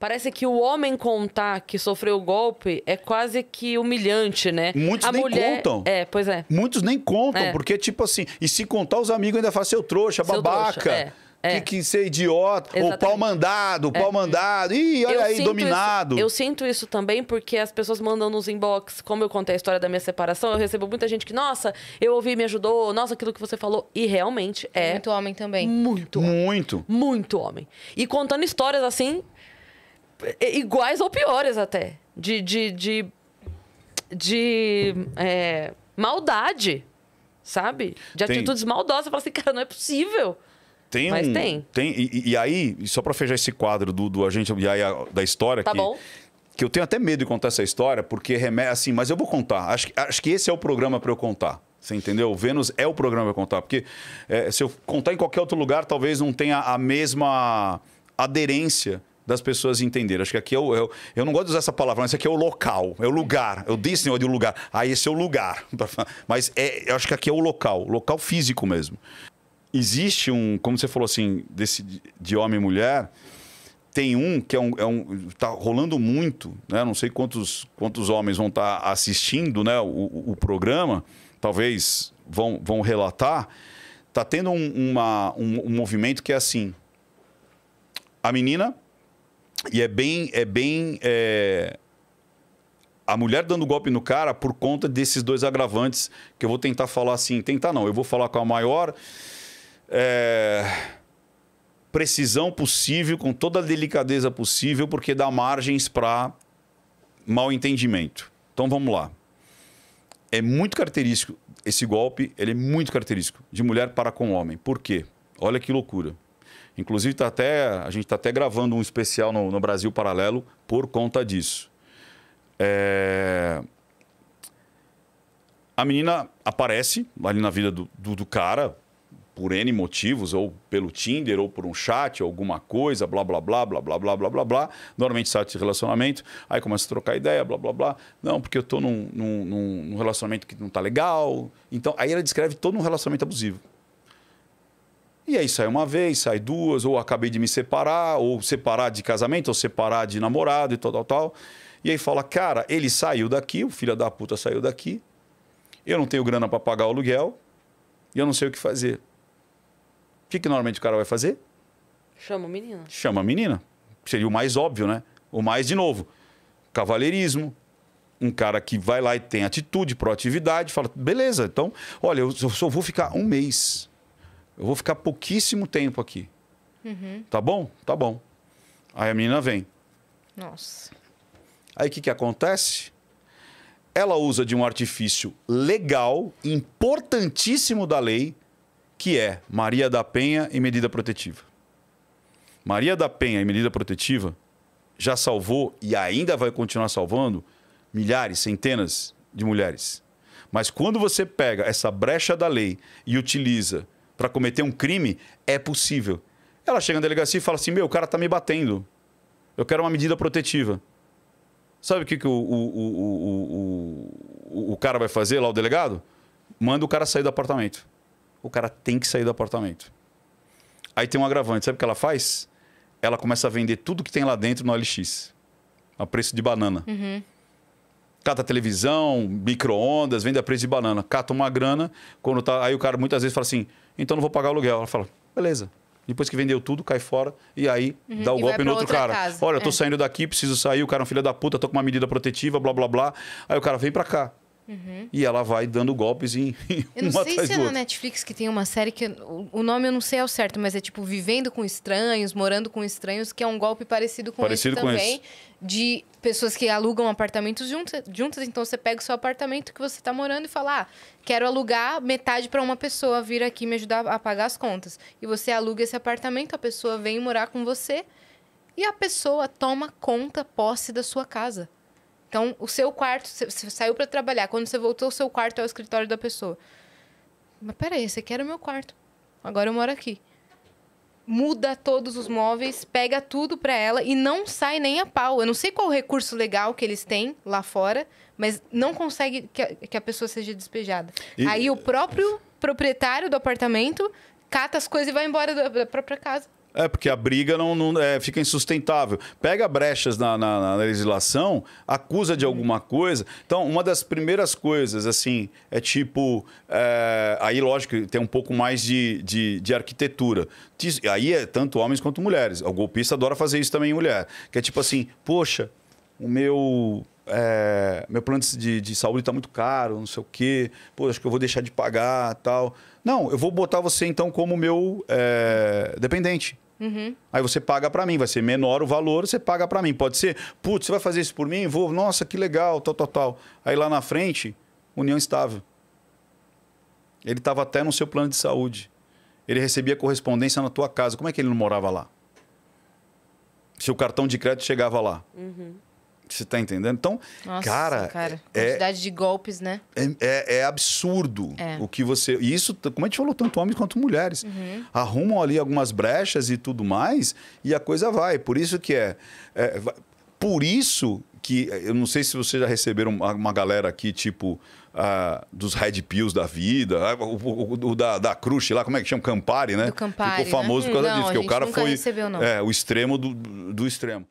Parece que o homem contar que sofreu o golpe é quase que humilhante, né? Muitos a nem mulher... contam. É, pois é. Muitos nem contam, é. porque, tipo assim, e se contar, os amigos ainda falam seu trouxa, seu babaca. Trouxa, é. É. Que, que ser idiota, Exatamente. ou pau mandado, é. pau mandado, ih, olha eu aí, dominado. Isso, eu sinto isso também porque as pessoas mandam nos inbox, como eu contei a história da minha separação, eu recebo muita gente que, nossa, eu ouvi, me ajudou, nossa, aquilo que você falou. E realmente é. Muito homem também. Muito. Muito. Muito homem. E contando histórias assim, é, iguais ou piores até. De. de, de, de é, maldade, sabe? De tem. atitudes maldosas. Você falo assim, cara, não é possível. Tem Mas um, tem. tem e, e aí, só para fechar esse quadro do, do agente e aí, a, da história. Tá que, bom. Que eu tenho até medo de contar essa história, porque remete assim, mas eu vou contar. Acho, acho que esse é o programa para eu contar. Você entendeu? Vênus é o programa para contar. Porque é, se eu contar em qualquer outro lugar, talvez não tenha a mesma aderência das pessoas entenderem. Acho que aqui é o, eu, é eu não gosto de usar essa palavra, mas aqui é o local, é o lugar. Eu disse negócio de lugar. Ah, esse é o lugar. Mas é, eu acho que aqui é o local, local físico mesmo. Existe um, como você falou assim, desse de homem e mulher, tem um que é um, é um tá rolando muito, né? Não sei quantos, quantos homens vão estar tá assistindo, né? O, o programa, talvez vão, vão relatar. Tá tendo um, uma, um, um movimento que é assim. A menina e é bem. É bem é... A mulher dando golpe no cara por conta desses dois agravantes que eu vou tentar falar assim. Tentar não, eu vou falar com a maior. É precisão possível, com toda a delicadeza possível, porque dá margens para mal entendimento. Então vamos lá. É muito característico esse golpe, ele é muito característico de mulher para com homem. Por quê? Olha que loucura. Inclusive, tá até, a gente está até gravando um especial no, no, Brasil Paralelo por conta disso. É... A menina aparece ali na vida do, do, do cara, por N motivos, ou pelo Tinder, ou por um chat, alguma coisa, blá, blá, blá, blá, blá, blá, blá, blá, blá. Normalmente sai de relacionamento, aí começa a trocar ideia, blá, blá, blá. Não, porque eu estou num, num, num relacionamento que não está legal. Então, aí ela descreve todo um relacionamento abusivo. E aí sai uma vez, sai duas, ou acabei de me separar, ou separar de casamento, ou separar de namorado e tal, tal, tal. E aí fala, cara, ele saiu daqui, o filho da puta saiu daqui, eu não tenho grana para pagar o aluguel, e eu não sei o que fazer. O que, que normalmente o cara vai fazer? Chama a menina. Chama a menina. Seria o mais óbvio, né? O mais, de novo, Cavaleirismo. um cara que vai lá e tem atitude, proatividade, fala, beleza, então, olha, eu só vou ficar um mês. Eu vou ficar pouquíssimo tempo aqui. Uhum. Tá bom? Tá bom. Aí a menina vem. Nossa. Aí o que, que acontece? Ela usa de um artifício legal, importantíssimo da lei, que é Maria da Penha e medida protetiva. Maria da Penha e medida protetiva já salvou e ainda vai continuar salvando milhares, centenas de mulheres. Mas quando você pega essa brecha da lei e utiliza para cometer um crime, é possível. Ela chega na delegacia e fala assim: meu, o cara tá me batendo. Eu quero uma medida protetiva. Sabe o que, que o, o, o, o, cara vai fazer lá, o delegado? Manda o cara sair do apartamento. O cara tem que sair do apartamento. Aí tem um agravante. Sabe o que ela faz? Ela começa a vender tudo que tem lá dentro no lx A preço de banana. Uhum cata televisão, micro-ondas, vende a preço de banana, cata uma grana, quando tá, aí o cara muitas vezes fala assim, então não vou pagar aluguel. Ela fala, beleza. Depois que vendeu tudo, cai fora e aí uhum, dá o golpe no outro cara. Casa. Olha, eu tô é. saindo daqui, preciso sair, o cara é um filho da puta, tô com uma medida protetiva, blá blá blá. Aí o cara vem para cá. Uhum. E ela vai dando golpes em. eu não sei se é na Netflix que tem uma série que. O nome eu não sei ao certo, mas é tipo Vivendo com Estranhos, Morando com Estranhos, que é um golpe parecido com parecido esse com Esse. De pessoas que alugam apartamentos juntas, juntas. Então você pega o seu apartamento que você está morando e fala: ah, quero alugar metade para uma pessoa vir aqui me ajudar a pagar as contas. E você aluga esse apartamento, a pessoa vem morar com você e a pessoa toma conta, posse da sua casa. Então, o seu quarto, você saiu para trabalhar. Quando você voltou, o seu quarto é o escritório da pessoa. Mas peraí, esse aqui era o meu quarto. Agora eu moro aqui. Muda todos os móveis, pega tudo para ela e não sai nem a pau. Eu não sei qual recurso legal que eles têm lá fora, mas não consegue que a, que a pessoa seja despejada. E... Aí o próprio proprietário do apartamento cata as coisas e vai embora da própria casa. É, porque a briga não, não é, fica insustentável. Pega brechas na, na, na, legislação, acusa de alguma coisa. Então, uma das primeiras coisas, assim, é tipo. É, aí, lógico, tem um pouco mais de, de, de arquitetura. Aí é tanto homens quanto mulheres. O golpista adora fazer isso também em mulher. Que é tipo assim: poxa, o meu é, meu plano de, de saúde está muito caro, não sei o quê, pô, acho que eu vou deixar de pagar tal. Não, eu vou botar você então como meu é, dependente. Uhum. Aí você paga para mim, vai ser menor o valor, você paga para mim. Pode ser, putz, você vai fazer isso por mim? Vou, nossa, que legal, tal, tal, tal. Aí lá na frente, união estável. Ele estava até no seu plano de saúde. Ele recebia correspondência na tua casa. Como é que ele não morava lá? Se o cartão de crédito chegava lá. Uhum. Você tá entendendo? Então, Nossa, cara, cara. É, quantidade de golpes, né? É, é, é absurdo é. o que você. E isso, como a gente falou, tanto homens quanto mulheres. Uhum. Arrumam ali algumas brechas e tudo mais, e a coisa vai. Por isso que é. é por isso que. Eu não sei se vocês já receberam uma, uma galera aqui, tipo. Ah, dos Red Pills da vida, ah, o, o, o da, da Crush lá, como é que chama? Campari, né? Do Campari, Ficou né? famoso né? por causa não, disso, o cara foi recebeu, é, o extremo do, do extremo.